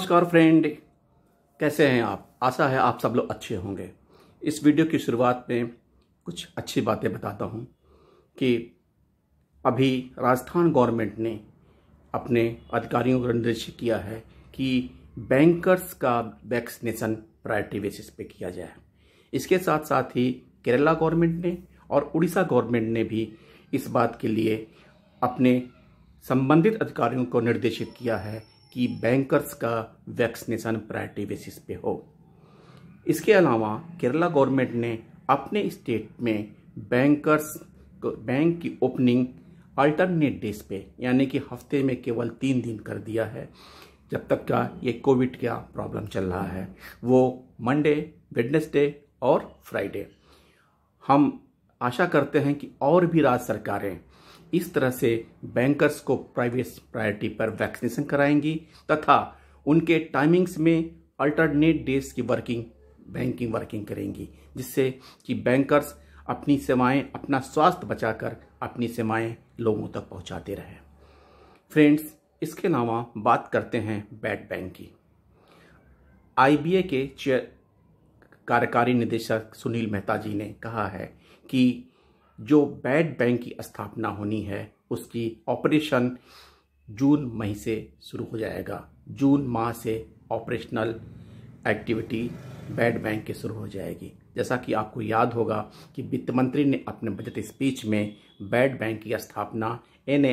नमस्कार फ्रेंड कैसे हैं आप आशा है आप सब लोग अच्छे होंगे इस वीडियो की शुरुआत में कुछ अच्छी बातें बताता हूं कि अभी राजस्थान गवर्नमेंट ने अपने अधिकारियों को निर्देशित किया है कि बैंकर्स का वैक्सीनेशन प्रायोरिटी बेसिस पे किया जाए इसके साथ साथ ही केरला गवर्नमेंट ने और उड़ीसा गवर्नमेंट ने भी इस बात के लिए अपने संबंधित अधिकारियों को निर्देशित किया है कि बैंकर्स का वैक्सीनेशन प्रायोरिटी बेसिस पे हो इसके अलावा केरला गवर्नमेंट ने अपने स्टेट में बैंकर्स बैंक की ओपनिंग अल्टरनेट डेज पे यानी कि हफ्ते में केवल तीन दिन कर दिया है जब तक का ये कोविड का प्रॉब्लम चल रहा है वो मंडे वेडनेसडे और फ्राइडे हम आशा करते हैं कि और भी राज्य सरकारें इस तरह से बैंकर्स को प्राइवेट प्रायोरिटी पर वैक्सीनेशन कराएंगी तथा उनके टाइमिंग्स में अल्टरनेट डेज की वर्किंग बैंकिंग वर्किंग करेंगी जिससे कि बैंकर्स अपनी सेवाएं अपना स्वास्थ्य बचाकर अपनी सेवाएं लोगों तक पहुंचाते रहें फ्रेंड्स इसके अलावा बात करते हैं बैड बैंक की आई के चेयर कार्यकारी निदेशक सुनील मेहता जी ने कहा है कि जो बैड बैंक की स्थापना होनी है उसकी ऑपरेशन जून मई से शुरू हो जाएगा जून माह से ऑपरेशनल एक्टिविटी बैड बैंक के शुरू हो जाएगी जैसा कि आपको याद होगा कि वित्त मंत्री ने अपने बजट स्पीच में बैड बैंक की स्थापना an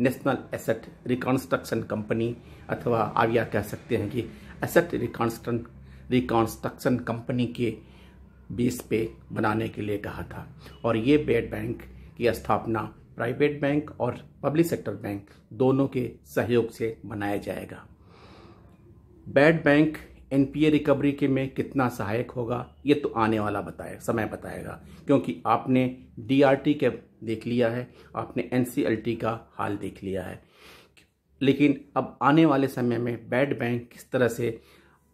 national asset reconstruction company अथवा आप यह कह सकते हैं कि एसेट रिकॉन्स्ट्रन रिकॉन्स्ट्रक्शन कंपनी के बीस पे बनाने के लिए कहा था और ये बेड बैंक की स्थापना प्राइवेट बैंक और पब्लिक सेक्टर बैंक दोनों के सहयोग से बनाया जाएगा बैड बैंक एनपीए रिकवरी के में कितना सहायक होगा ये तो आने वाला बताए समय बताएगा क्योंकि आपने डीआरटी के देख लिया है आपने एनसीएलटी का हाल देख लिया है लेकिन अब आने वाले समय में बैड बैंक किस तरह से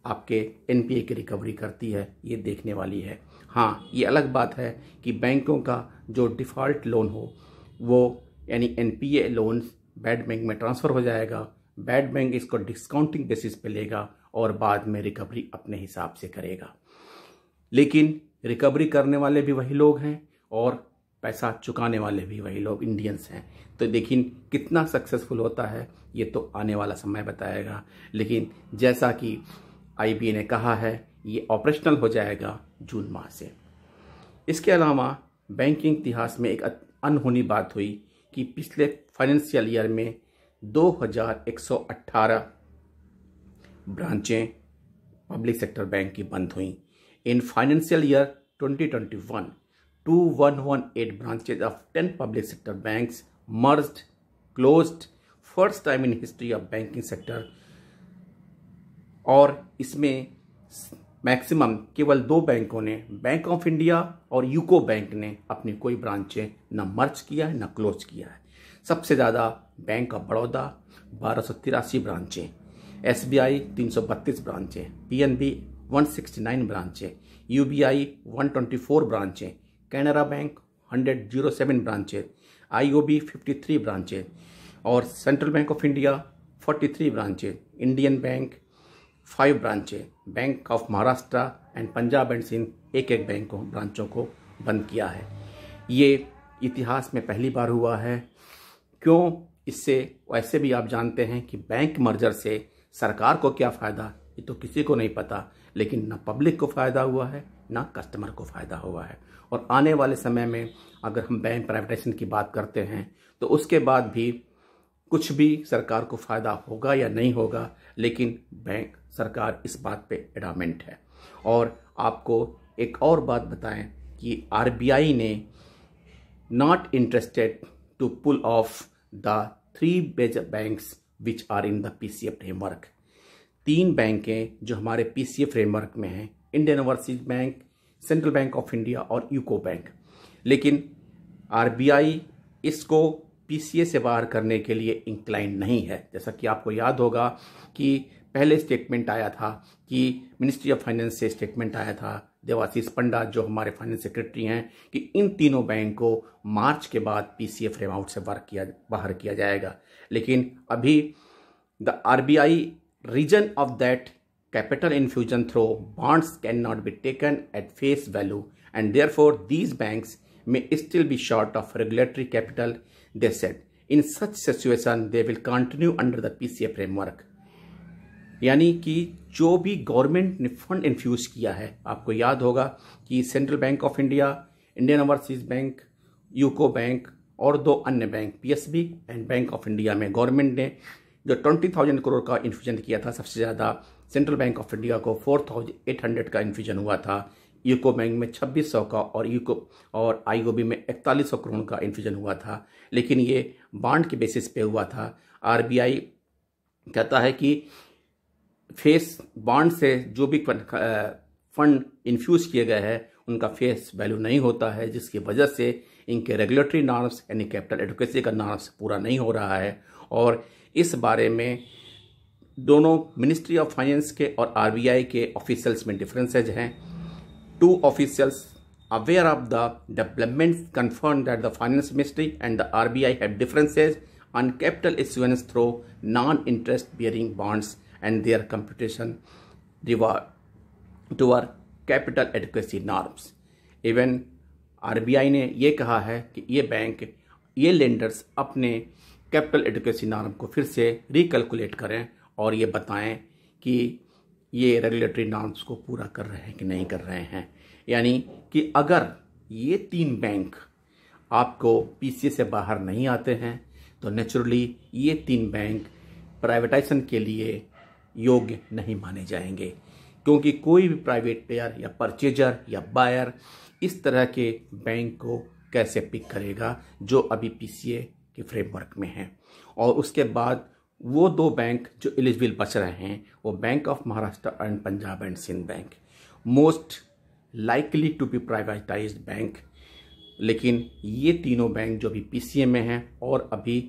आपके एनपीए की रिकवरी करती है ये देखने वाली है हाँ ये अलग बात है कि बैंकों का जो डिफ़ॉल्ट लोन हो वो यानी N P A loans bad bank में ट्रांसफ़र हो जाएगा बैड बैंक इसको डिस्काउंटिंग बेसिस पे लेगा और बाद में रिकवरी अपने हिसाब से करेगा लेकिन रिकवरी करने वाले भी वही लोग हैं और पैसा चुकाने वाले भी वही लोग इंडियंस हैं तो लेकिन कितना सक्सेसफुल होता है ये तो आने वाला समय बताएगा लेकिन जैसा कि आई ने कहा है ये ऑपरेशनल हो जाएगा जून माह से इसके अलावा बैंकिंग इतिहास में एक अनहोनी बात हुई कि पिछले फाइनेंशियल ईयर में 2118 ब्रांचें पब्लिक सेक्टर बैंक की बंद हुई in financial year 2021 2118 branches of 10 public sector banks merge close first time in history of banking sector और इसमें मैक्सिमम केवल दो बैंकों ने बैंक ऑफ इंडिया और यूको बैंक ने अपनी कोई ब्रांचें न मर्ज किया है न क्लोज किया है सबसे ज़्यादा बैंक ऑफ बड़ौदा बारह सौ तिरासी ब्रांचें एस बी आई तीन सौ बत्तीस ब्रांचें P N B one sixty nine ब्रांचें U B I one twenty four ब्रांचें Canara bank hundred zero seven ब्रांचें I O B fifty three ब्रांचें और central bank of India forty three ब्रांचें इंडियन बैंक फाइव ब्रांचें bank of Maharashtra and Punjab and Sind एक एक bank ब्रांचों को बंद किया है ये इतिहास में पहली बार हुआ है क्यों इससे वैसे भी आप जानते हैं कि बैंक मर्जर से सरकार को क्या फ़ायदा ये तो किसी को नहीं पता लेकिन ना पब्लिक को फ़ायदा हुआ है ना कस्टमर को फ़ायदा हुआ है और आने वाले समय में अगर हम बैंक प्राइवेटाइजेशन की बात करते हैं तो उसके बाद भी कुछ भी सरकार को फ़ायदा होगा या नहीं होगा लेकिन बैंक सरकार इस बात पे एडामेंट है और आपको एक और बात बताएं कि आरबीआई ने not interested to pull of the three major banks which are in the F framework तीन बैंकें जो हमारे पी फ्रेमवर्क में हैं Indian overseas bank central bank of India और यूको बैंक लेकिन आरबीआई इसको पीसीए से बाहर करने के लिए इंक्लाइन नहीं है जैसा कि आपको याद होगा कि पहले स्टेटमेंट आया था कि मिनिस्ट्री ऑफ फाइनेंस से स्टेटमेंट आया था देवाशीष पंडा जो हमारे फाइनेंस सेक्रेटरी हैं कि इन तीनों बैंक को मार्च के बाद पीसीए फ्रेम आउट से बाहर किया बाहर किया जाएगा लेकिन अभी the RBI reason of that capital through bonds can not be taken at face value and therefore these banks में still be short of regulatory capital they said. In such situation, they will continue under the PCA framework. यानी कि जो भी government ने fund infuse किया है आपको याद होगा कि central bank of India Indian overseas bank UCO bank और दो अन्य bank PSB and bank of India में गवर्नमेंट ने जो ट्वेंटी थाउजेंड करोड़ का इन्फ्यूजन किया था सबसे ज़्यादा सेंट्रल बैंक ऑफ इंडिया को फोर थाउजेंड एट हंड्रेड का इन्फ्यूजन हुआ था यूको बैंक में छब्बीस सौ का और यूको और आईओबी में इकतालीस सौ करोड़ का इन्फ्यूजन हुआ था लेकिन ये बांड के बेसिस पे हुआ था आरबीआई कहता है कि फेस बांड से जो भी फंड इन्फ्यूज़ किए गए हैं उनका फेस वैल्यू नहीं होता है जिसकी वजह से इनके रेगुलेटरी नॉर्म्स यानी कैपिटल एडवोकेसी का नॉर्म्स पूरा नहीं हो रहा है और इस बारे में दोनों मिनिस्ट्री ऑफ फाइनेंस के और आरबीआई के ऑफिसल्स में डिफरेंसेज हैं two officials aware of the developments confirmed that the finance ministry and the RBI have differences on capital issuance through non-interest bearing bonds and their computation reward to our capital adequacy norms. even RBI ne ye kaha hai ki ye bank ये lenders अपने capital adequacy norm को फिर से रिकलकुलेट करें और ये बताएं कि ये रेगुलेटरी नॉर्म्स को पूरा कर रहे हैं कि नहीं कर रहे हैं यानी कि अगर ये तीन बैंक आपको पीसीए से बाहर नहीं आते हैं तो नेचुरली ये तीन बैंक प्राइवेटाइजेशन के लिए योग्य नहीं माने जाएंगे क्योंकि कोई भी प्राइवेट प्लेयर या परचेजर या बायर इस तरह के बैंक को कैसे पिक करेगा जो अभी पीसीए के फ्रेमवर्क में है और उसके बाद वो दो बैंक जो एलिजिबल बच रहे हैं वो bank of Maharashtra and Punjab and Sind bank most likely to be privatize bank लेकिन ये तीनों बैंक जो अभी पीसीए में हैं और अभी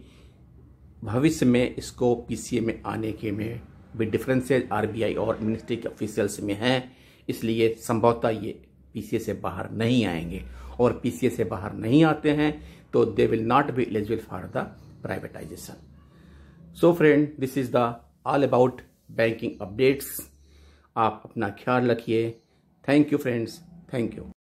भविष्य में इसको पीसीए में आने के में भी डिफरेंसेज आरबीआई और मिनिस्ट्री के ऑफिशियल्स में हैं इसलिए संभवतः ये पीसीए से बाहर नहीं आएंगे और पीसीए से बाहर नहीं आते हैं तो they will not be eligible for the privatization so friend this is the all about banking updates आप अपना ख्याल रखिए thank you friends thank you